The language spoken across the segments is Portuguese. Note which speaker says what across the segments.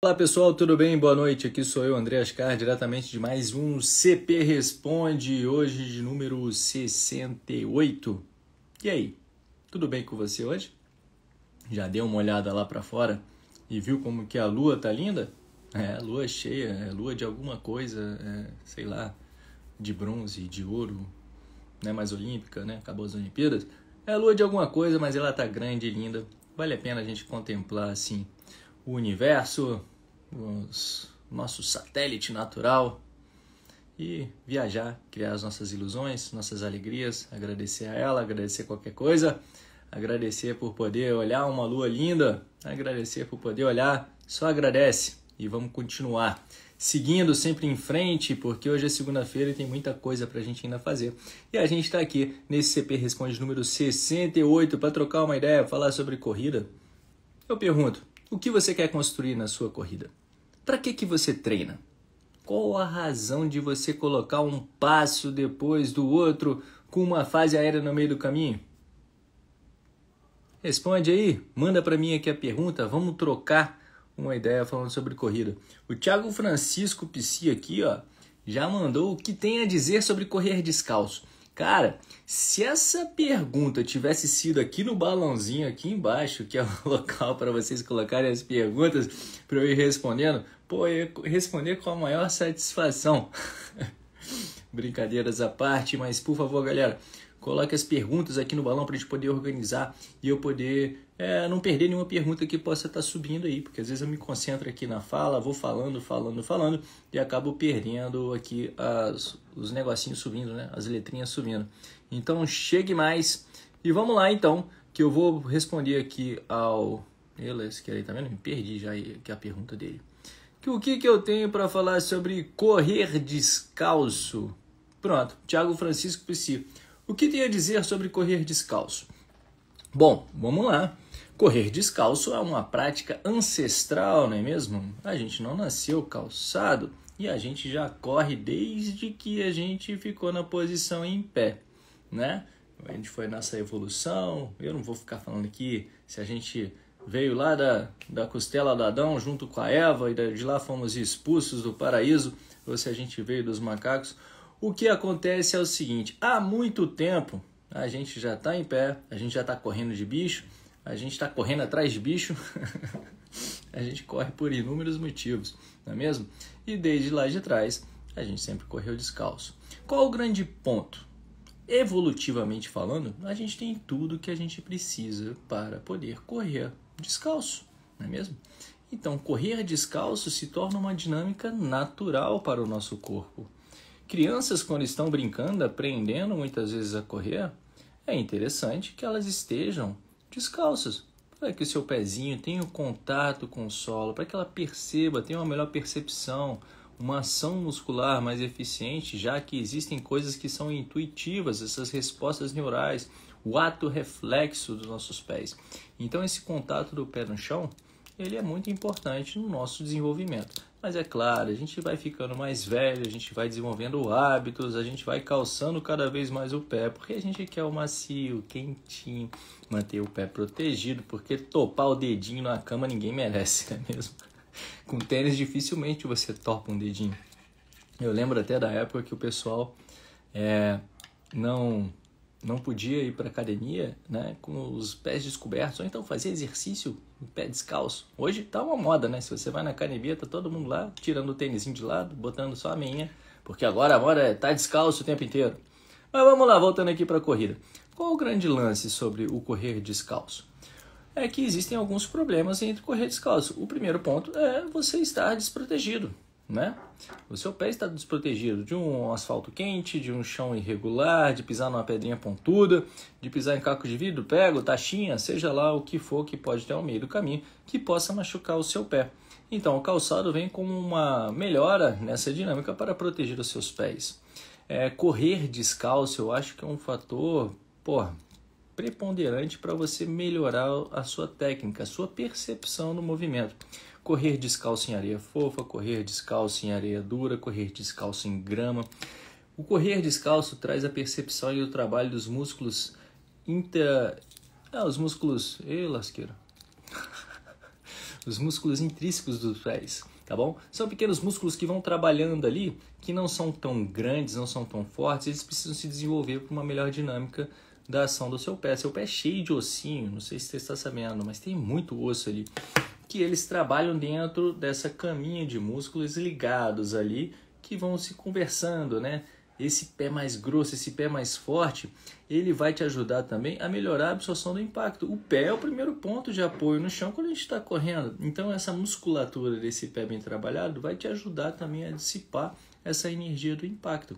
Speaker 1: Olá pessoal, tudo bem? Boa noite. Aqui sou eu, André Ascar, diretamente de mais um CP Responde, hoje de número 68. E aí, tudo bem com você hoje? Já deu uma olhada lá para fora e viu como que a lua tá linda? É, lua cheia, é lua de alguma coisa, é, sei lá, de bronze, de ouro, né? Mais olímpica, né? Acabou as Olimpíadas. É lua de alguma coisa, mas ela tá grande e linda. Vale a pena a gente contemplar assim o universo, os, nosso satélite natural e viajar, criar as nossas ilusões, nossas alegrias, agradecer a ela, agradecer qualquer coisa, agradecer por poder olhar uma lua linda, agradecer por poder olhar, só agradece e vamos continuar seguindo sempre em frente, porque hoje é segunda-feira e tem muita coisa para a gente ainda fazer. E a gente está aqui nesse CP Responde número 68 para trocar uma ideia, falar sobre corrida. Eu pergunto, o que você quer construir na sua corrida? Para que, que você treina? Qual a razão de você colocar um passo depois do outro com uma fase aérea no meio do caminho? Responde aí, manda para mim aqui a pergunta, vamos trocar uma ideia falando sobre corrida. O Thiago Francisco Pissi aqui, ó, já mandou o que tem a dizer sobre correr descalço. Cara, se essa pergunta tivesse sido aqui no balãozinho aqui embaixo, que é o local para vocês colocarem as perguntas para eu ir respondendo, pô, eu ia responder com a maior satisfação. Brincadeiras à parte, mas por favor, galera, coloque as perguntas aqui no balão para a gente poder organizar e eu poder é, não perder nenhuma pergunta que possa estar tá subindo aí, porque às vezes eu me concentro aqui na fala, vou falando, falando, falando e acabo perdendo aqui as os negocinhos subindo, né? As letrinhas subindo. Então chegue mais e vamos lá então, que eu vou responder aqui ao Elas, que aí tá vendo? Me perdi já que é a pergunta dele. Que o que que eu tenho para falar sobre correr descalço? Pronto, Tiago Francisco Prisci. O que tem a dizer sobre correr descalço? Bom, vamos lá. Correr descalço é uma prática ancestral, não é mesmo? A gente não nasceu calçado e a gente já corre desde que a gente ficou na posição em pé, né? A gente foi nessa evolução. Eu não vou ficar falando aqui se a gente veio lá da, da costela do Adão junto com a Eva e de lá fomos expulsos do paraíso ou se a gente veio dos macacos. O que acontece é o seguinte: há muito tempo a gente já está em pé, a gente já está correndo de bicho a gente está correndo atrás de bicho, a gente corre por inúmeros motivos, não é mesmo? E desde lá de trás, a gente sempre correu descalço. Qual o grande ponto? Evolutivamente falando, a gente tem tudo que a gente precisa para poder correr descalço, não é mesmo? Então, correr descalço se torna uma dinâmica natural para o nosso corpo. Crianças, quando estão brincando, aprendendo muitas vezes a correr, é interessante que elas estejam descalças, para que o seu pezinho tenha um contato com o solo, para que ela perceba, tenha uma melhor percepção, uma ação muscular mais eficiente, já que existem coisas que são intuitivas, essas respostas neurais, o ato reflexo dos nossos pés. Então esse contato do pé no chão, ele é muito importante no nosso desenvolvimento. Mas é claro, a gente vai ficando mais velho, a gente vai desenvolvendo hábitos, a gente vai calçando cada vez mais o pé, porque a gente quer o macio, quentinho, manter o pé protegido, porque topar o dedinho na cama ninguém merece, não é mesmo? Com tênis dificilmente você topa um dedinho. Eu lembro até da época que o pessoal é, não não podia ir para academia, né, com os pés descobertos, ou então fazer exercício em pé descalço. Hoje tá uma moda, né? Se você vai na academia, tá todo mundo lá tirando o tênisinho de lado, botando só a meinha, porque agora a moda é tá descalço o tempo inteiro. Mas vamos lá, voltando aqui para a corrida. Qual o grande lance sobre o correr descalço? É que existem alguns problemas entre correr descalço. O primeiro ponto é você estar desprotegido né? O seu pé está desprotegido de um asfalto quente, de um chão irregular, de pisar numa pedrinha pontuda, de pisar em caco de vidro, pego, taxinha, seja lá o que for que pode ter ao meio do caminho que possa machucar o seu pé. Então, o calçado vem como uma melhora nessa dinâmica para proteger os seus pés. É, correr descalço, eu acho que é um fator, preponderante para você melhorar a sua técnica, a sua percepção no movimento correr descalço em areia fofa, correr descalço em areia dura, correr descalço em grama. O correr descalço traz a percepção e o trabalho dos músculos inter... Ah, os músculos... Ei, lasqueiro. os músculos intrínsecos dos pés, tá bom? São pequenos músculos que vão trabalhando ali, que não são tão grandes, não são tão fortes, eles precisam se desenvolver para uma melhor dinâmica da ação do seu pé. Seu pé é cheio de ossinho, não sei se você está sabendo, mas tem muito osso ali que eles trabalham dentro dessa caminha de músculos ligados ali que vão se conversando, né? Esse pé mais grosso, esse pé mais forte, ele vai te ajudar também a melhorar a absorção do impacto. O pé é o primeiro ponto de apoio no chão quando a gente está correndo. Então, essa musculatura desse pé bem trabalhado vai te ajudar também a dissipar essa energia do impacto,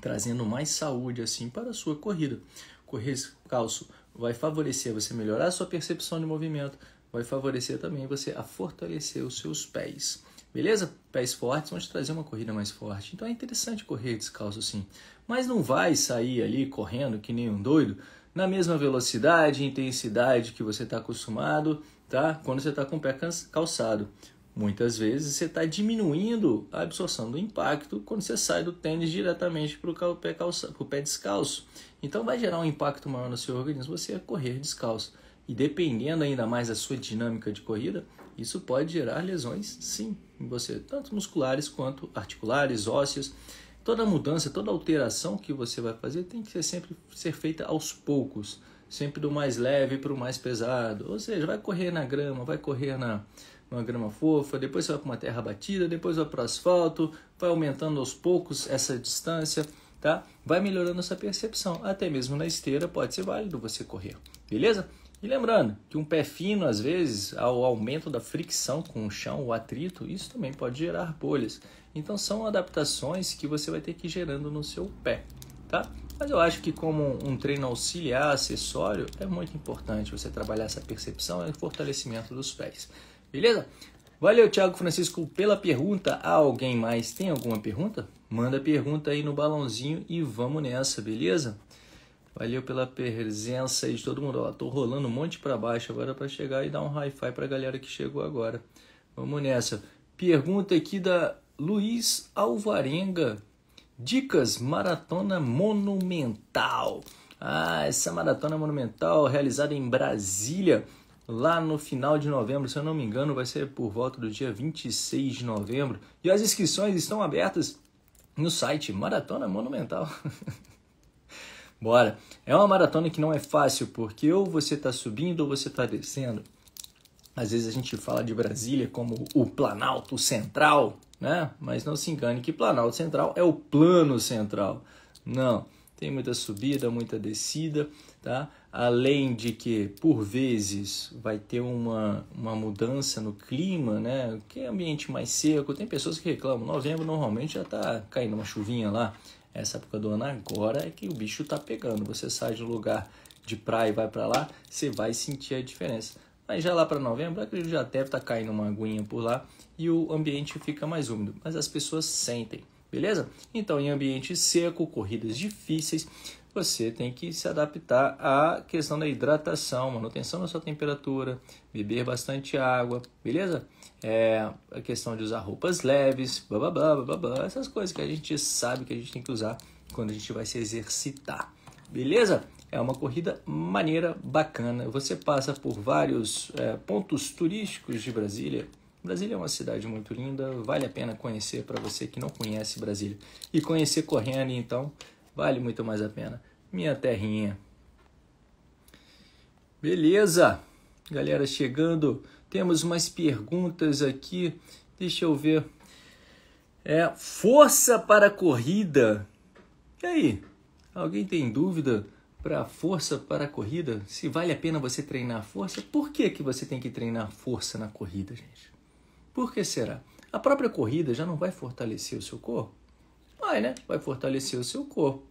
Speaker 1: trazendo mais saúde assim para a sua corrida. Correr calço vai favorecer você melhorar a sua percepção de movimento, vai favorecer também você a fortalecer os seus pés. Beleza? Pés fortes vão te trazer uma corrida mais forte. Então é interessante correr descalço sim. Mas não vai sair ali correndo que nem um doido na mesma velocidade e intensidade que você está acostumado, tá? Quando você está com o pé calçado. Muitas vezes você está diminuindo a absorção do impacto quando você sai do tênis diretamente para o pé, pé descalço. Então vai gerar um impacto maior no seu organismo você correr descalço. E dependendo ainda mais da sua dinâmica de corrida, isso pode gerar lesões, sim, em você, tanto musculares quanto articulares, ósseas. Toda mudança, toda alteração que você vai fazer tem que ser sempre ser feita aos poucos, sempre do mais leve para o mais pesado. Ou seja, vai correr na grama, vai correr na uma grama fofa, depois vai para uma terra batida, depois vai para o asfalto, vai aumentando aos poucos essa distância, tá? Vai melhorando essa percepção. Até mesmo na esteira pode ser válido você correr, beleza? E lembrando que um pé fino, às vezes, ao aumento da fricção com o chão, o atrito, isso também pode gerar bolhas. Então são adaptações que você vai ter que ir gerando no seu pé, tá? Mas eu acho que como um treino auxiliar, acessório, é muito importante você trabalhar essa percepção e fortalecimento dos pés. Beleza? Valeu, Thiago Francisco, pela pergunta. alguém mais tem alguma pergunta? Manda pergunta aí no balãozinho e vamos nessa, beleza? Valeu pela presença aí de todo mundo. Ó, tô rolando um monte para baixo agora para chegar e dar um hi-fi para a galera que chegou agora. Vamos nessa. Pergunta aqui da Luiz Alvarenga. Dicas maratona monumental. Ah, essa maratona monumental realizada em Brasília lá no final de novembro, se eu não me engano, vai ser por volta do dia 26 de novembro. E as inscrições estão abertas no site Maratona Monumental. Bora! É uma maratona que não é fácil, porque ou você está subindo ou você está descendo. Às vezes a gente fala de Brasília como o Planalto Central, né? Mas não se engane que Planalto Central é o plano central. Não, tem muita subida, muita descida, tá? Além de que, por vezes, vai ter uma, uma mudança no clima, né? Que é ambiente mais seco. Tem pessoas que reclamam, novembro normalmente já tá caindo uma chuvinha lá. Essa época do ano agora é que o bicho tá pegando. Você sai de um lugar de praia e vai para lá, você vai sentir a diferença. Mas já lá para novembro, acredito já deve estar tá caindo uma aguinha por lá e o ambiente fica mais úmido, mas as pessoas sentem, beleza? Então, em ambiente seco, corridas difíceis, você tem que se adaptar à questão da hidratação, manutenção da sua temperatura, beber bastante água, beleza? É, a questão de usar roupas leves, blá, blá, blá, blá, blá, essas coisas que a gente sabe que a gente tem que usar quando a gente vai se exercitar, beleza? É uma corrida maneira, bacana. Você passa por vários é, pontos turísticos de Brasília. Brasília é uma cidade muito linda, vale a pena conhecer para você que não conhece Brasília. E conhecer correndo, então, Vale muito mais a pena. Minha terrinha. Beleza. Galera chegando. Temos mais perguntas aqui. Deixa eu ver. É força para a corrida. E aí? Alguém tem dúvida para a força para a corrida? Se vale a pena você treinar força? Por que, que você tem que treinar força na corrida, gente? Por que será? A própria corrida já não vai fortalecer o seu corpo? Vai, né? Vai fortalecer o seu corpo.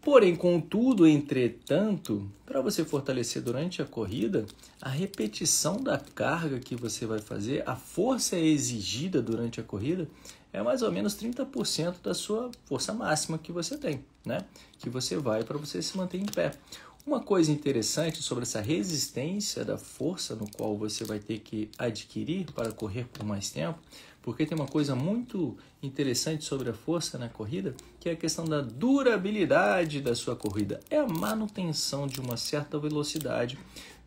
Speaker 1: Porém, contudo, entretanto, para você fortalecer durante a corrida, a repetição da carga que você vai fazer, a força exigida durante a corrida, é mais ou menos 30% da sua força máxima que você tem, né? Que você vai para você se manter em pé. Uma coisa interessante sobre essa resistência da força no qual você vai ter que adquirir para correr por mais tempo porque tem uma coisa muito interessante sobre a força na corrida, que é a questão da durabilidade da sua corrida. É a manutenção de uma certa velocidade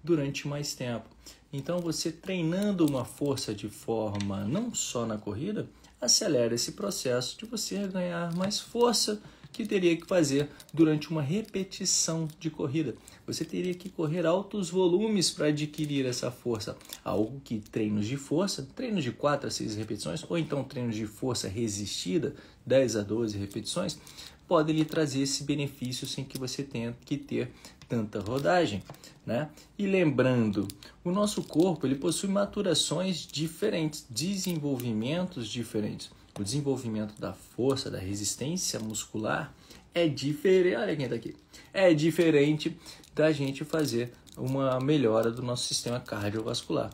Speaker 1: durante mais tempo. Então, você treinando uma força de forma não só na corrida, acelera esse processo de você ganhar mais força que teria que fazer durante uma repetição de corrida. Você teria que correr altos volumes para adquirir essa força, algo que treinos de força, treinos de 4 a 6 repetições, ou então treinos de força resistida, 10 a 12 repetições, podem lhe trazer esse benefício sem que você tenha que ter tanta rodagem, né? E lembrando, o nosso corpo ele possui maturações diferentes, desenvolvimentos diferentes o desenvolvimento da força, da resistência muscular é diferente. Olha quem tá aqui. É diferente da gente fazer uma melhora do nosso sistema cardiovascular.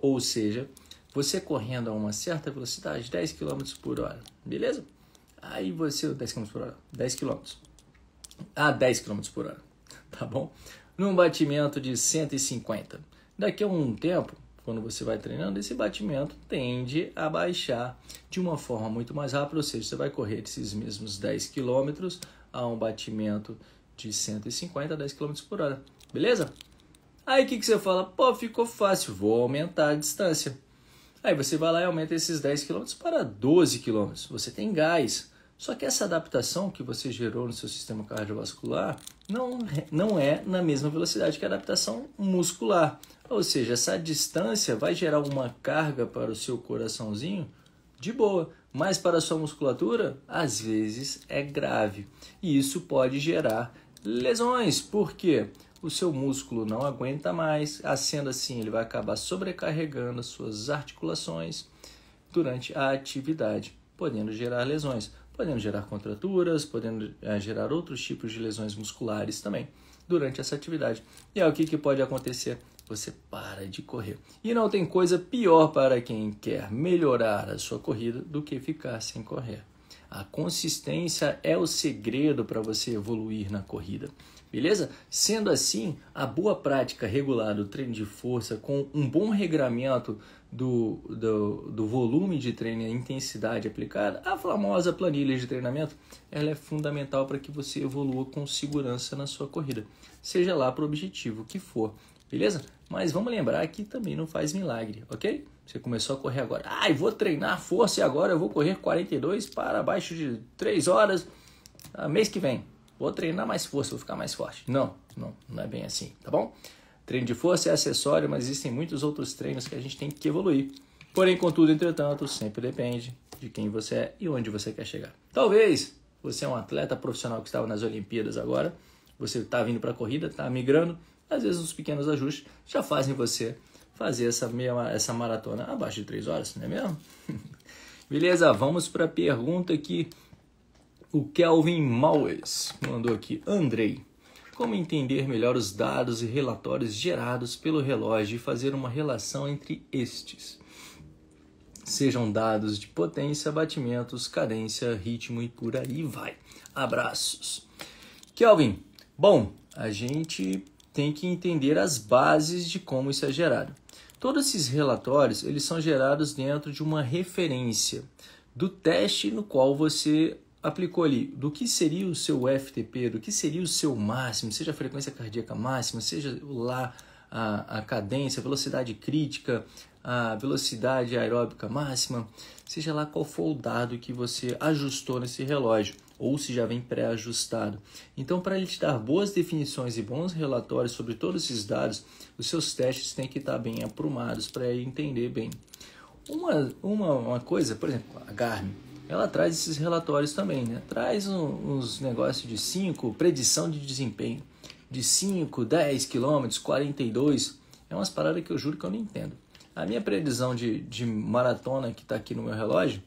Speaker 1: Ou seja, você correndo a uma certa velocidade, 10 km por hora, beleza? Aí você, 10 km por hora, 10 km. A 10 km por hora, tá bom? Num batimento de 150. Daqui a um tempo, quando você vai treinando, esse batimento tende a baixar de uma forma muito mais rápida, ou seja, você vai correr esses mesmos 10 km a um batimento de 150 a 10 km por hora, beleza? Aí o que, que você fala? Pô, ficou fácil, vou aumentar a distância. Aí você vai lá e aumenta esses 10 km para 12 km. Você tem gás, só que essa adaptação que você gerou no seu sistema cardiovascular não, não é na mesma velocidade que a adaptação muscular. Ou seja, essa distância vai gerar uma carga para o seu coraçãozinho de boa, mas para a sua musculatura, às vezes é grave. E isso pode gerar lesões, porque o seu músculo não aguenta mais, sendo assim, ele vai acabar sobrecarregando as suas articulações durante a atividade, podendo gerar lesões podendo gerar contraturas, podendo é, gerar outros tipos de lesões musculares também durante essa atividade. E aí o que, que pode acontecer? Você para de correr. E não tem coisa pior para quem quer melhorar a sua corrida do que ficar sem correr. A consistência é o segredo para você evoluir na corrida. Beleza? Sendo assim, a boa prática regular do treino de força com um bom regramento do, do, do volume de treino e a intensidade aplicada, a famosa planilha de treinamento, ela é fundamental para que você evolua com segurança na sua corrida, seja lá para o objetivo que for. Beleza? Mas vamos lembrar que também não faz milagre, ok? Você começou a correr agora. Ah, eu vou treinar força e agora eu vou correr 42 para abaixo de 3 horas ah, mês que vem. Vou treinar mais força, vou ficar mais forte. Não, não, não é bem assim, tá bom? Treino de força é acessório, mas existem muitos outros treinos que a gente tem que evoluir. Porém, contudo, entretanto, sempre depende de quem você é e onde você quer chegar. Talvez você é um atleta profissional que estava nas Olimpíadas agora, você está vindo para a corrida, está migrando, às vezes os pequenos ajustes já fazem você fazer essa, meia, essa maratona abaixo de 3 horas, não é mesmo? Beleza, vamos para a pergunta que o Kelvin Maues mandou aqui. Andrei, como entender melhor os dados e relatórios gerados pelo relógio e fazer uma relação entre estes? Sejam dados de potência, batimentos, cadência, ritmo e por aí vai. Abraços. Kelvin, bom, a gente tem que entender as bases de como isso é gerado. Todos esses relatórios eles são gerados dentro de uma referência do teste no qual você aplicou ali do que seria o seu FTP, do que seria o seu máximo, seja a frequência cardíaca máxima, seja lá a, a cadência, a velocidade crítica, a velocidade aeróbica máxima, seja lá qual for o dado que você ajustou nesse relógio ou se já vem pré-ajustado. Então, para ele te dar boas definições e bons relatórios sobre todos esses dados, os seus testes têm que estar bem aprumados para ele entender bem. Uma, uma, uma coisa, por exemplo, a Garmin, ela traz esses relatórios também, né? Traz um, uns negócios de 5, predição de desempenho, de 5, 10 quilômetros, 42. É umas paradas que eu juro que eu não entendo. A minha previsão de, de maratona que está aqui no meu relógio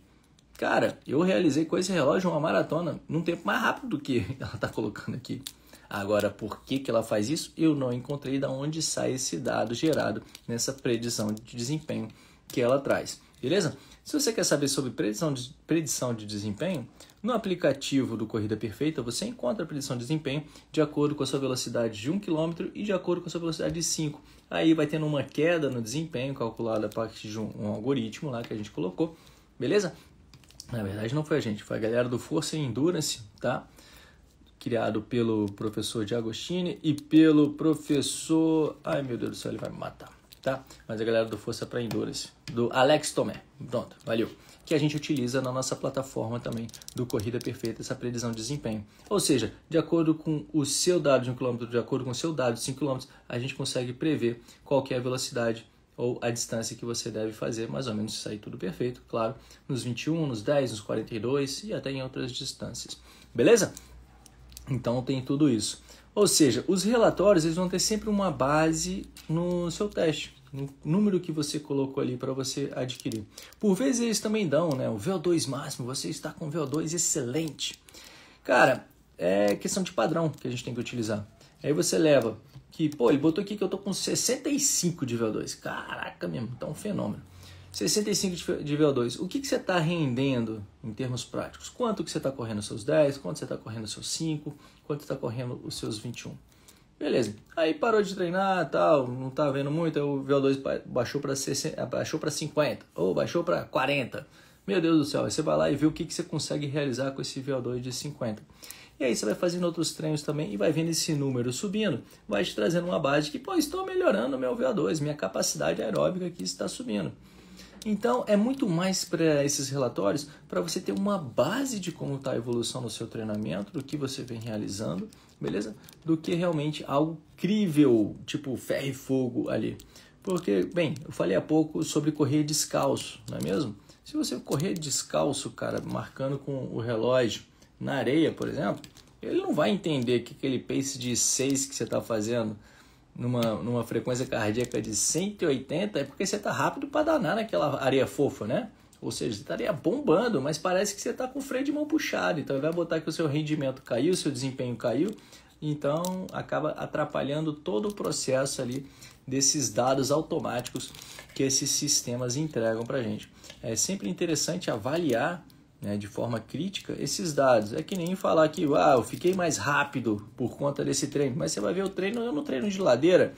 Speaker 1: Cara, eu realizei com esse relógio uma maratona num tempo mais rápido do que ela está colocando aqui. Agora, por que, que ela faz isso? Eu não encontrei de onde sai esse dado gerado nessa predição de desempenho que ela traz. Beleza? Se você quer saber sobre predição de, predição de desempenho, no aplicativo do Corrida Perfeita você encontra a predição de desempenho de acordo com a sua velocidade de 1 km e de acordo com a sua velocidade de 5. Aí vai tendo uma queda no desempenho calculada a partir de um, um algoritmo lá que a gente colocou, beleza? Na verdade, não foi a gente, foi a galera do Força e Endurance, tá? Criado pelo professor Diagostini e pelo professor. Ai meu Deus do céu, ele vai me matar, tá? Mas a galera do Força para Endurance, do Alex Tomé. Pronto, valeu. Que a gente utiliza na nossa plataforma também do Corrida Perfeita, essa previsão de desempenho. Ou seja, de acordo com o seu dado de 1 km, de acordo com o seu dado de 5 km, a gente consegue prever qual é a velocidade ou a distância que você deve fazer, mais ou menos sair tudo perfeito, claro, nos 21, nos 10, nos 42 e até em outras distâncias. Beleza? Então tem tudo isso. Ou seja, os relatórios eles vão ter sempre uma base no seu teste, no número que você colocou ali para você adquirir. Por vezes eles também dão, né? O VO2 máximo, você está com VO2 excelente. Cara, é questão de padrão que a gente tem que utilizar. Aí você leva que, pô, ele botou aqui que eu tô com 65 de VO2. Caraca mesmo, tá um fenômeno. 65 de VO2. O que, que você está rendendo em termos práticos? Quanto que você está tá tá correndo os seus 10? Quanto você está correndo os seus 5? Quanto está correndo os seus 21? Beleza. Aí parou de treinar, tal, não tá vendo muito, aí o VO2 baixou para ah, baixou para 50 ou baixou para 40. Meu Deus do céu, aí você vai lá e vê o que, que você consegue realizar com esse VO2 de 50. E aí você vai fazendo outros treinos também e vai vendo esse número subindo, vai te trazendo uma base que, pô, estou melhorando meu VO2, minha capacidade aeróbica aqui está subindo. Então, é muito mais para esses relatórios para você ter uma base de como está a evolução no seu treinamento, do que você vem realizando, beleza? Do que realmente algo crível, tipo ferro e fogo ali. Porque, bem, eu falei há pouco sobre correr descalço, não é mesmo? Se você correr descalço, cara, marcando com o relógio, na areia, por exemplo, ele não vai entender que aquele pace de 6 que você está fazendo numa, numa frequência cardíaca de 180 é porque você está rápido para danar naquela areia fofa, né? Ou seja, você estaria bombando, mas parece que você está com o freio de mão puxado. Então, ele vai botar que o seu rendimento caiu, seu desempenho caiu. Então, acaba atrapalhando todo o processo ali desses dados automáticos que esses sistemas entregam para a gente. É sempre interessante avaliar né, de forma crítica esses dados. É que nem falar que ah, eu fiquei mais rápido por conta desse treino, mas você vai ver o treino, eu treino de ladeira.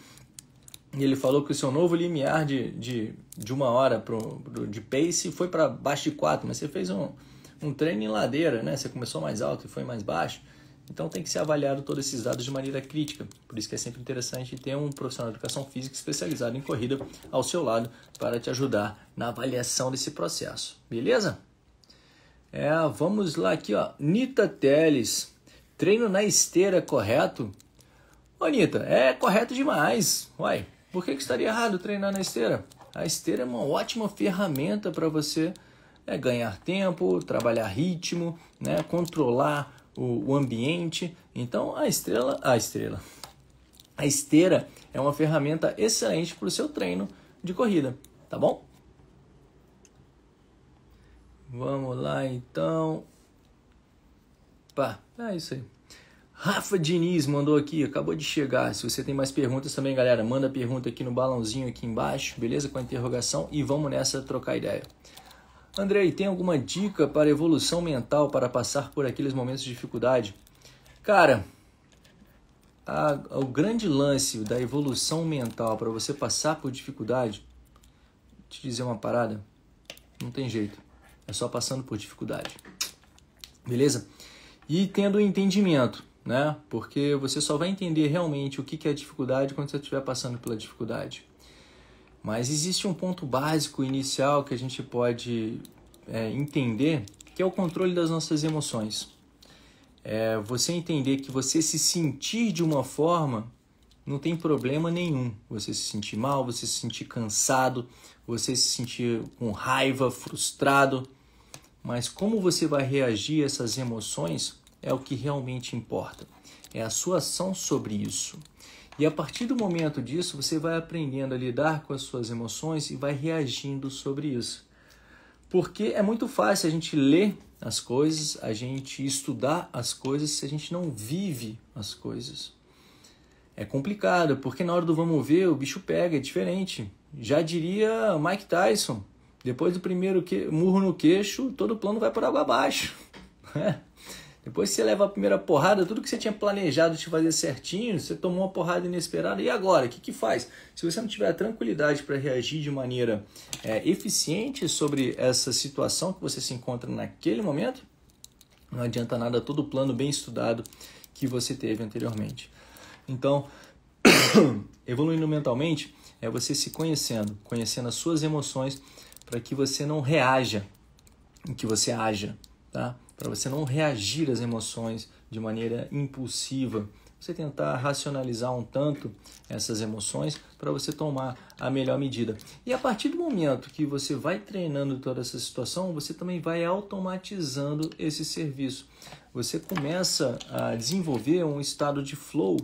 Speaker 1: E ele falou que o seu novo limiar de, de, de uma hora pro, pro de pace foi para baixo de 4, mas você fez um, um treino em ladeira, né? Você começou mais alto e foi mais baixo. Então tem que ser avaliado todos esses dados de maneira crítica. Por isso que é sempre interessante ter um profissional de educação física especializado em corrida ao seu lado para te ajudar na avaliação desse processo. Beleza? É, vamos lá aqui, ó. Nita Teles. Treino na esteira, correto? Ô, Nita, é correto demais. Uai, por que, que estaria errado treinar na esteira? A esteira é uma ótima ferramenta para você é, ganhar tempo, trabalhar ritmo, né, controlar o, o ambiente. Então, a estrela, a estrela, a esteira é uma ferramenta excelente para o seu treino de corrida, tá bom? Vamos lá então. Pá, é isso aí. Rafa Diniz mandou aqui, acabou de chegar. Se você tem mais perguntas também, galera, manda pergunta aqui no balãozinho aqui embaixo, beleza? Com a interrogação e vamos nessa trocar ideia. Andrei, tem alguma dica para evolução mental para passar por aqueles momentos de dificuldade? Cara, a, o grande lance da evolução mental para você passar por dificuldade, te dizer uma parada, não tem jeito é só passando por dificuldade. Beleza? E tendo entendimento, né? Porque você só vai entender realmente o que é dificuldade quando você estiver passando pela dificuldade. Mas existe um ponto básico inicial que a gente pode é, entender, que é o controle das nossas emoções. É, você entender que você se sentir de uma forma não tem problema nenhum. Você se sentir mal, você se sentir cansado, você se sentir com raiva, frustrado, mas como você vai reagir a essas emoções é o que realmente importa. É a sua ação sobre isso. E a partir do momento disso, você vai aprendendo a lidar com as suas emoções e vai reagindo sobre isso. Porque é muito fácil a gente ler as coisas, a gente estudar as coisas, se a gente não vive as coisas. É complicado, porque na hora do vamos ver, o bicho pega, é diferente. Já diria Mike Tyson, depois do primeiro que, murro no queixo, todo o plano vai por água abaixo. Né? Depois você leva a primeira porrada, tudo que você tinha planejado te fazer certinho, você tomou uma porrada inesperada. E agora? O que, que faz? Se você não tiver a tranquilidade para reagir de maneira é, eficiente sobre essa situação que você se encontra naquele momento, não adianta nada todo o plano bem estudado que você teve anteriormente. Então, evoluindo mentalmente é você se conhecendo, conhecendo as suas emoções para que você não reaja, em que você haja, tá? Para você não reagir às emoções de maneira impulsiva. Você tentar racionalizar um tanto essas emoções para você tomar a melhor medida. E a partir do momento que você vai treinando toda essa situação, você também vai automatizando esse serviço. Você começa a desenvolver um estado de flow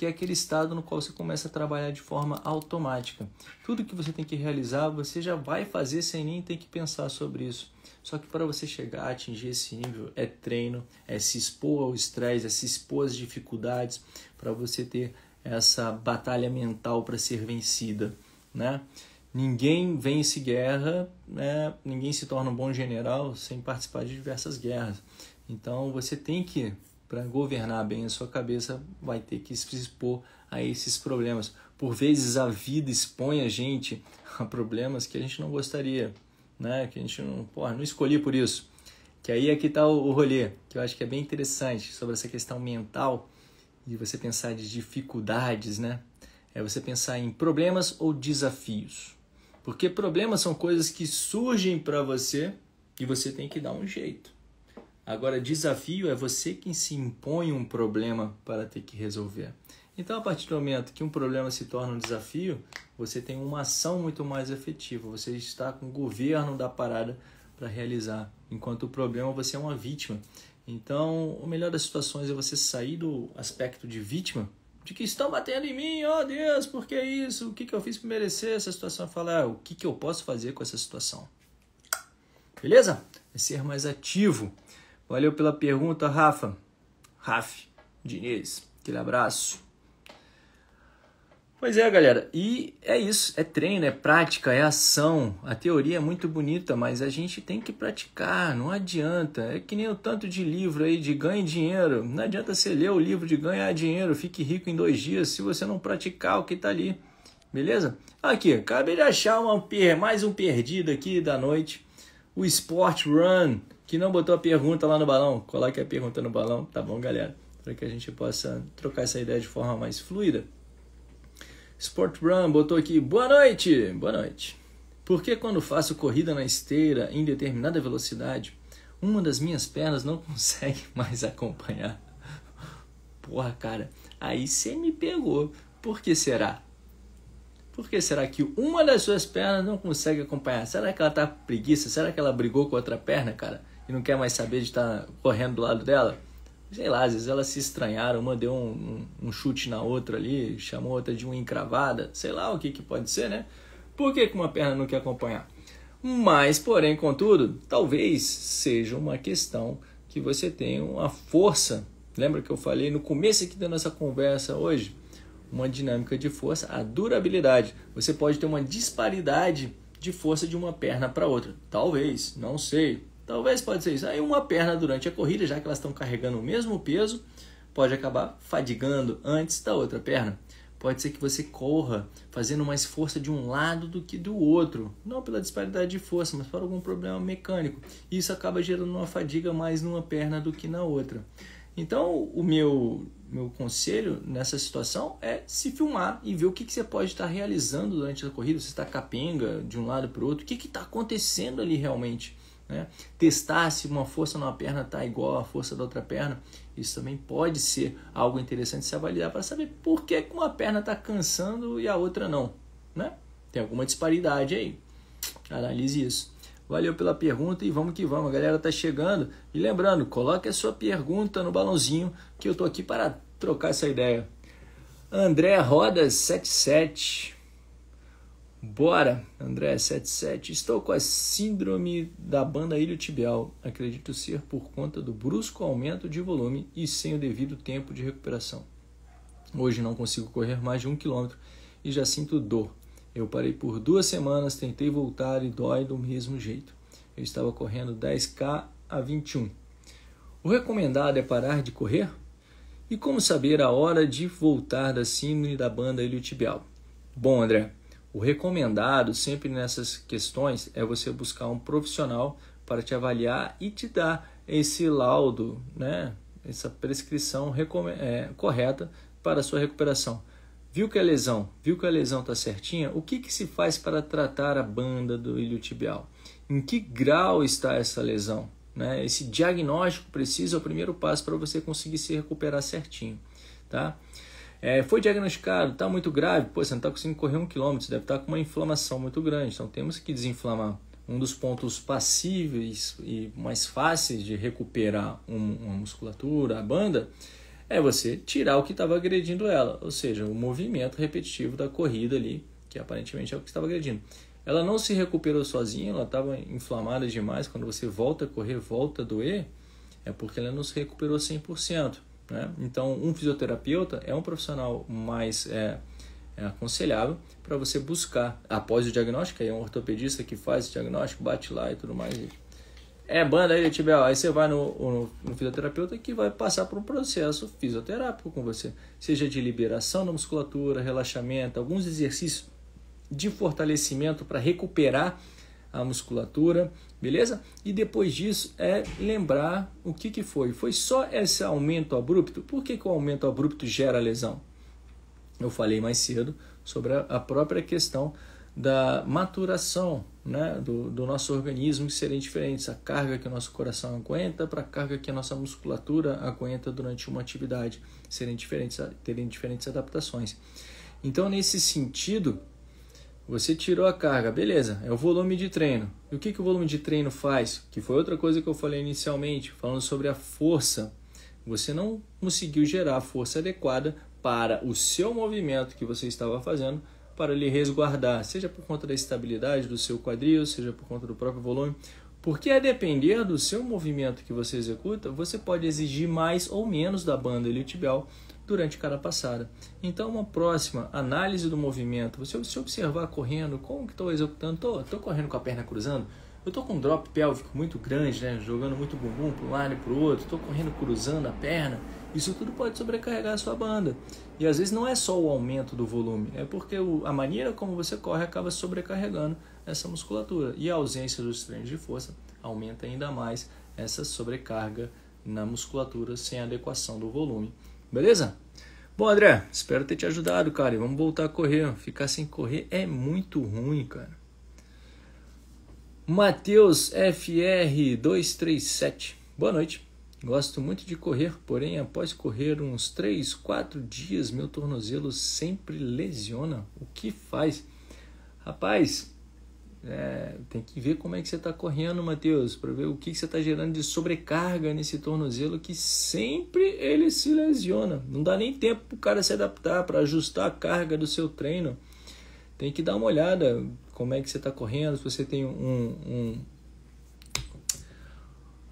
Speaker 1: que é aquele estado no qual você começa a trabalhar de forma automática. Tudo que você tem que realizar, você já vai fazer sem nem ter que pensar sobre isso. Só que para você chegar a atingir esse nível é treino, é se expor ao estresse, é se expor às dificuldades, para você ter essa batalha mental para ser vencida, né? Ninguém vence guerra, né? ninguém se torna um bom general sem participar de diversas guerras. Então você tem que para governar bem a sua cabeça, vai ter que se expor a esses problemas. Por vezes a vida expõe a gente a problemas que a gente não gostaria, né? Que a gente não, porra, não escolhi por isso. Que aí é que está o rolê, que eu acho que é bem interessante sobre essa questão mental e você pensar de dificuldades, né? É você pensar em problemas ou desafios. Porque problemas são coisas que surgem para você e você tem que dar um jeito. Agora, desafio é você quem se impõe um problema para ter que resolver. Então, a partir do momento que um problema se torna um desafio, você tem uma ação muito mais efetiva, você está com o governo da parada para realizar, enquanto o problema você é uma vítima. Então, o melhor das situações é você sair do aspecto de vítima, de que estão batendo em mim, oh Deus, por que isso? O que, que eu fiz para merecer essa situação? Falar, ah, o que, que eu posso fazer com essa situação? Beleza? É ser mais ativo. Valeu pela pergunta, Rafa. Raf Diniz, aquele abraço. Pois é, galera. E é isso. É treino, é prática, é ação. A teoria é muito bonita, mas a gente tem que praticar. Não adianta. É que nem o tanto de livro aí de ganha dinheiro. Não adianta você ler o livro de ganhar dinheiro, fique rico em dois dias, se você não praticar o que está ali. Beleza? Aqui, acabei de achar uma, mais um perdido aqui da noite. O Sport Run que não botou a pergunta lá no balão, coloque a pergunta no balão, tá bom, galera? Para que a gente possa trocar essa ideia de forma mais fluida. Sport Run botou aqui, boa noite! Boa noite. Por que quando faço corrida na esteira em determinada velocidade, uma das minhas pernas não consegue mais acompanhar? Porra, cara, aí você me pegou. Por que será? Por que será que uma das suas pernas não consegue acompanhar? Será que ela tá preguiça? Será que ela brigou com a outra perna, cara? e não quer mais saber de estar tá correndo do lado dela. Sei lá, às vezes elas se estranharam, uma deu um, um, um chute na outra ali, chamou outra de uma encravada, sei lá o que, que pode ser, né? Por que, que uma perna não quer acompanhar? Mas, porém, contudo, talvez seja uma questão que você tenha uma força. Lembra que eu falei no começo aqui da nossa conversa hoje? Uma dinâmica de força, a durabilidade. Você pode ter uma disparidade de força de uma perna para outra. Talvez, não sei. Talvez pode ser isso. Aí uma perna durante a corrida, já que elas estão carregando o mesmo peso, pode acabar fadigando antes da outra perna. Pode ser que você corra fazendo mais força de um lado do que do outro, não pela disparidade de força, mas por algum problema mecânico. Isso acaba gerando uma fadiga mais numa perna do que na outra. Então, o meu, meu conselho nessa situação é se filmar e ver o que, que você pode estar realizando durante a corrida. Você está capenga de um lado para o outro, o que está acontecendo ali realmente? Né? Testar se uma força numa perna está igual à força da outra perna, isso também pode ser algo interessante se avaliar para saber por que uma perna está cansando e a outra não. Né? Tem alguma disparidade aí. Analise isso. Valeu pela pergunta e vamos que vamos. A galera está chegando. E lembrando, coloque a sua pergunta no balãozinho que eu estou aqui para trocar essa ideia. André Rodas 77 Bora, André77. Estou com a síndrome da banda iliotibial. Acredito ser por conta do brusco aumento de volume e sem o devido tempo de recuperação. Hoje não consigo correr mais de um quilômetro e já sinto dor. Eu parei por duas semanas, tentei voltar e dói do mesmo jeito. Eu estava correndo 10K a 21. O recomendado é parar de correr? E como saber a hora de voltar da síndrome da banda iliotibial? Bom, André, o recomendado sempre nessas questões é você buscar um profissional para te avaliar e te dar esse laudo, né? essa prescrição é, correta para a sua recuperação. Viu que a lesão, viu que a lesão está certinha? O que, que se faz para tratar a banda do ilho tibial? Em que grau está essa lesão? Né? Esse diagnóstico precisa é o primeiro passo para você conseguir se recuperar certinho, tá? É, foi diagnosticado, está muito grave, pô, você não está conseguindo correr um quilômetro, você deve estar tá com uma inflamação muito grande. Então temos que desinflamar. Um dos pontos passíveis e mais fáceis de recuperar um, uma musculatura, a banda, é você tirar o que estava agredindo ela, ou seja, o movimento repetitivo da corrida ali, que aparentemente é o que estava agredindo. Ela não se recuperou sozinha, ela estava inflamada demais. Quando você volta a correr, volta a doer, é porque ela não se recuperou 100%. Né? Então, um fisioterapeuta é um profissional mais é, é aconselhável para você buscar, após o diagnóstico, aí é um ortopedista que faz o diagnóstico, bate lá e tudo mais. É banda aí, tiver, tipo, aí você vai no, no, no, fisioterapeuta que vai passar por um processo fisioterápico com você, seja de liberação da musculatura, relaxamento, alguns exercícios de fortalecimento para recuperar a musculatura, Beleza? E depois disso é lembrar o que, que foi. Foi só esse aumento abrupto? Por que, que o aumento abrupto gera lesão? Eu falei mais cedo sobre a, própria questão da maturação né, do, do nosso organismo que serem diferentes. A carga que o nosso coração aguenta para a carga que a nossa musculatura aguenta durante uma atividade serem diferentes, terem diferentes adaptações. Então, nesse sentido, você tirou a carga, beleza, é o volume de treino. E o que, que o volume de treino faz? Que foi outra coisa que eu falei inicialmente, falando sobre a força. Você não conseguiu gerar a força adequada para o seu movimento que você estava fazendo para lhe resguardar, seja por conta da estabilidade do seu quadril, seja por conta do próprio volume. Porque a depender do seu movimento que você executa, você pode exigir mais ou menos da banda iliotibial durante cada passada. Então, uma próxima análise do movimento, você se observar correndo, como que estou executando, estou correndo com a perna cruzando, eu estou com um drop pélvico muito grande, né? jogando muito bumbum para um lado e para o outro, estou correndo cruzando a perna, isso tudo pode sobrecarregar a sua banda. E às vezes não é só o aumento do volume, é porque a maneira como você corre acaba sobrecarregando essa musculatura. E a ausência dos treinos de força aumenta ainda mais essa sobrecarga na musculatura sem adequação do volume. Beleza? Bom, André, espero ter te ajudado, cara. E vamos voltar a correr. Ficar sem correr é muito ruim, cara. Matheus FR237. Boa noite. Gosto muito de correr, porém, após correr uns 3, 4 dias, meu tornozelo sempre lesiona. O que faz? Rapaz, é, tem que ver como é que você está correndo, Matheus, para ver o que, que você está gerando de sobrecarga nesse tornozelo que sempre ele se lesiona. Não dá nem tempo para o cara se adaptar, para ajustar a carga do seu treino. Tem que dar uma olhada como é que você está correndo, se você tem um, um...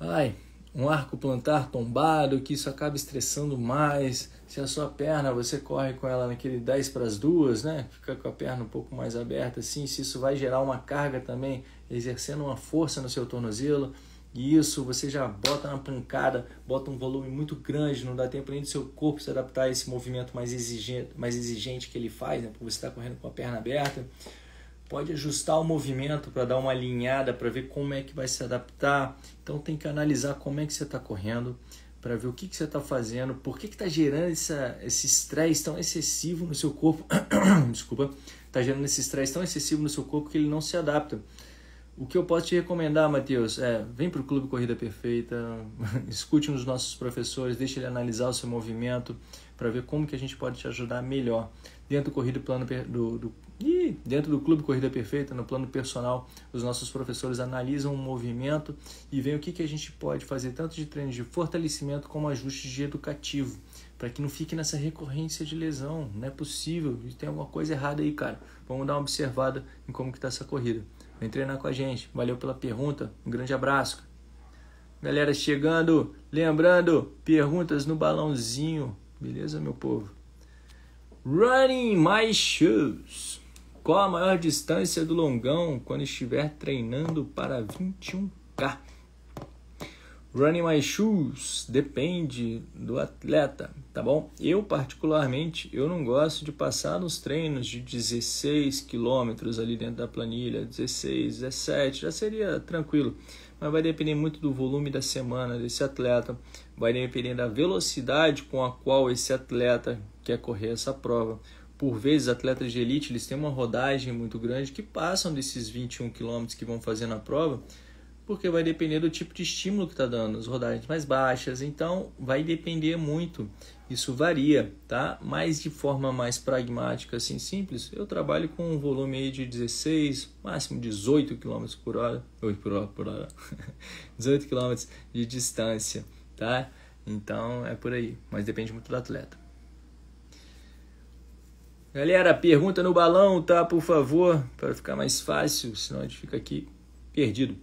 Speaker 1: Ai, um arco plantar tombado, que isso acaba estressando mais. Se a sua perna, você corre com ela naquele 10 para as duas, né? Fica com a perna um pouco mais aberta assim, se isso vai gerar uma carga também, exercendo uma força no seu tornozelo. E isso você já bota na pancada, bota um volume muito grande, não dá tempo nem do seu corpo se adaptar a esse movimento mais exigente, mais exigente que ele faz, né? Porque você está correndo com a perna aberta pode ajustar o movimento para dar uma alinhada, para ver como é que vai se adaptar. Então tem que analisar como é que você está correndo, para ver o que, que você está fazendo, por que está gerando essa, esse estresse tão excessivo no seu corpo. Desculpa, está gerando esse estresse tão excessivo no seu corpo que ele não se adapta. O que eu posso te recomendar, Matheus, é vem para o Clube Corrida Perfeita, escute um dos nossos professores, deixe ele analisar o seu movimento para ver como que a gente pode te ajudar melhor. Dentro do, corrida plano, do, do e dentro do Clube Corrida Perfeita, no plano personal, os nossos professores analisam o movimento e veem o que, que a gente pode fazer, tanto de treinos de fortalecimento como ajustes de educativo, para que não fique nessa recorrência de lesão. Não é possível, tem alguma coisa errada aí, cara. Vamos dar uma observada em como que está essa corrida. Vem treinar com a gente. Valeu pela pergunta, um grande abraço. Galera chegando, lembrando, perguntas no balãozinho, beleza, meu povo? Running my shoes. Qual a maior distância do longão quando estiver treinando para 21K? Running my shoes depende do atleta, tá bom? Eu particularmente, eu não gosto de passar nos treinos de 16 km ali dentro da planilha, 16, 17, já seria tranquilo. Mas vai depender muito do volume da semana desse atleta, vai depender da velocidade com a qual esse atleta quer correr essa prova por vezes atletas de elite, eles têm uma rodagem muito grande que passam desses 21 km que vão fazer na prova, porque vai depender do tipo de estímulo que está dando, as rodagens mais baixas, então vai depender muito, isso varia, tá? Mas de forma mais pragmática, assim, simples, eu trabalho com um volume aí de 16, máximo 18 km por hora, 8 por hora, por hora, 18 km de distância, tá? Então é por aí, mas depende muito do atleta. Galera, pergunta no balão, tá? Por favor, para ficar mais fácil, senão a gente fica aqui perdido.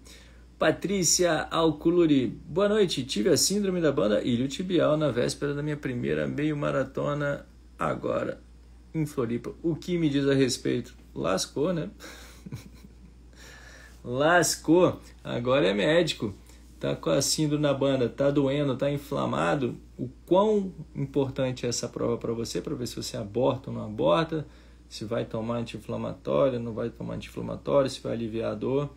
Speaker 1: Patrícia Alculuri, boa noite. Tive a síndrome da banda iliotibial na véspera da minha primeira meio maratona agora em Floripa. O que me diz a respeito? Lascou, né? Lascou. Agora é médico tá com a síndrome na banda, tá doendo, tá inflamado, o quão importante é essa prova para você, para ver se você aborta ou não aborta, se vai tomar anti-inflamatório, não vai tomar anti-inflamatório, se vai aliviar a dor.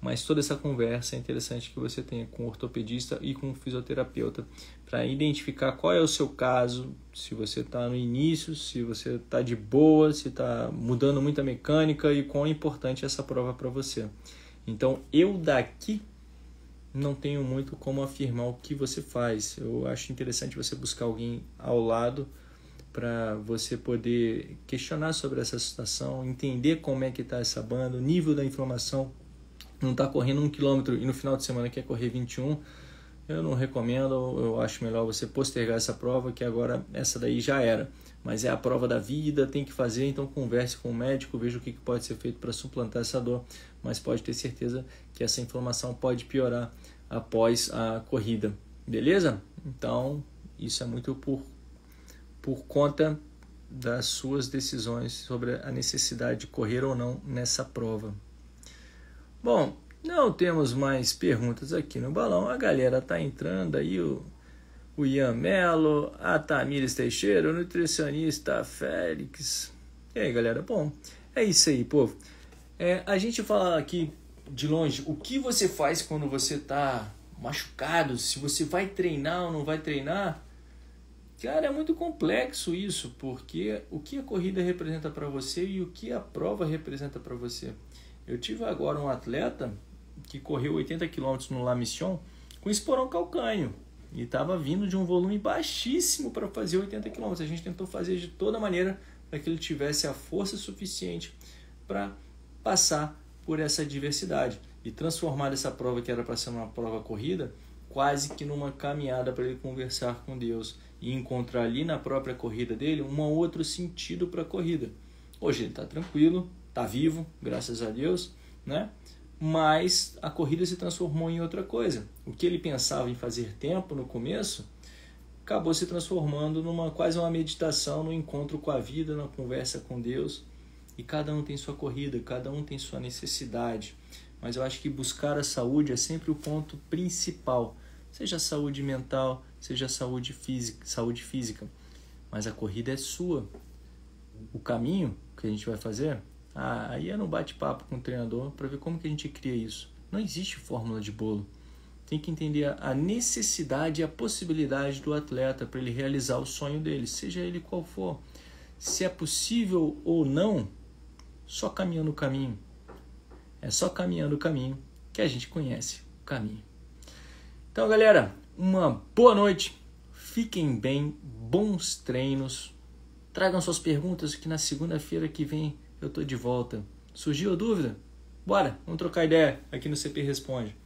Speaker 1: Mas toda essa conversa é interessante que você tenha com o ortopedista e com o fisioterapeuta para identificar qual é o seu caso, se você está no início, se você está de boa, se está mudando muita mecânica e quão é importante essa prova para você. Então, eu daqui não tenho muito como afirmar o que você faz. Eu acho interessante você buscar alguém ao lado para você poder questionar sobre essa situação, entender como é que está essa banda, o nível da informação. Não está correndo um quilômetro e no final de semana quer correr 21, eu não recomendo, eu acho melhor você postergar essa prova, que agora essa daí já era. Mas é a prova da vida, tem que fazer, então converse com o médico, veja o que pode ser feito para suplantar essa dor. Mas pode ter certeza que essa inflamação pode piorar após a corrida, beleza? Então, isso é muito por, por conta das suas decisões sobre a necessidade de correr ou não nessa prova. Bom, não temos mais perguntas aqui no balão. A galera tá entrando aí, o, o Ian Melo, a Tamires Teixeira, o nutricionista Félix. E aí, galera? Bom, é isso aí, povo. É, a gente fala aqui de longe, o que você faz quando você está machucado, se você vai treinar ou não vai treinar. Cara, é muito complexo isso, porque o que a corrida representa para você e o que a prova representa para você. Eu tive agora um atleta que correu 80 km no La Mission com esporão calcanho e estava vindo de um volume baixíssimo para fazer 80 km. A gente tentou fazer de toda maneira para que ele tivesse a força suficiente para passar por essa diversidade e transformar essa prova que era para ser uma prova corrida quase que numa caminhada para ele conversar com Deus e encontrar ali na própria corrida dele um outro sentido para a corrida. Hoje ele está tranquilo, está vivo, graças a Deus, né? Mas a corrida se transformou em outra coisa. O que ele pensava em fazer tempo no começo acabou se transformando numa quase uma meditação, no encontro com a vida, na conversa com Deus. E cada um tem sua corrida, cada um tem sua necessidade. Mas eu acho que buscar a saúde é sempre o ponto principal, seja saúde mental, seja saúde física, saúde física. Mas a corrida é sua. O caminho que a gente vai fazer, aí é no bate-papo com o treinador para ver como que a gente cria isso. Não existe fórmula de bolo. Tem que entender a necessidade e a possibilidade do atleta para ele realizar o sonho dele, seja ele qual for. Se é possível ou não só caminhando o caminho. É só caminhando o caminho que a gente conhece o caminho. Então, galera, uma boa noite. Fiquem bem, bons treinos. Tragam suas perguntas que na segunda-feira que vem eu tô de volta. Surgiu dúvida? Bora, vamos trocar ideia aqui no CP Responde.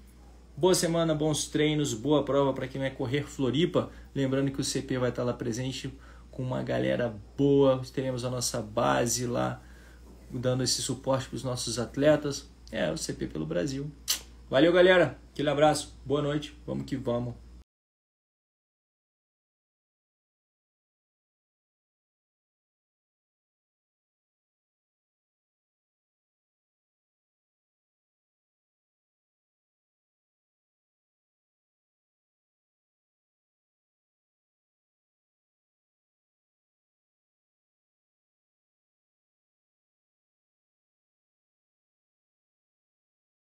Speaker 1: Boa semana, bons treinos, boa prova para quem vai correr Floripa. Lembrando que o CP vai estar tá lá presente com uma galera boa. Teremos a nossa base lá dando esse suporte para os nossos atletas, é o CP pelo Brasil. Valeu, galera. Aquele abraço. Boa noite. Vamos que vamos.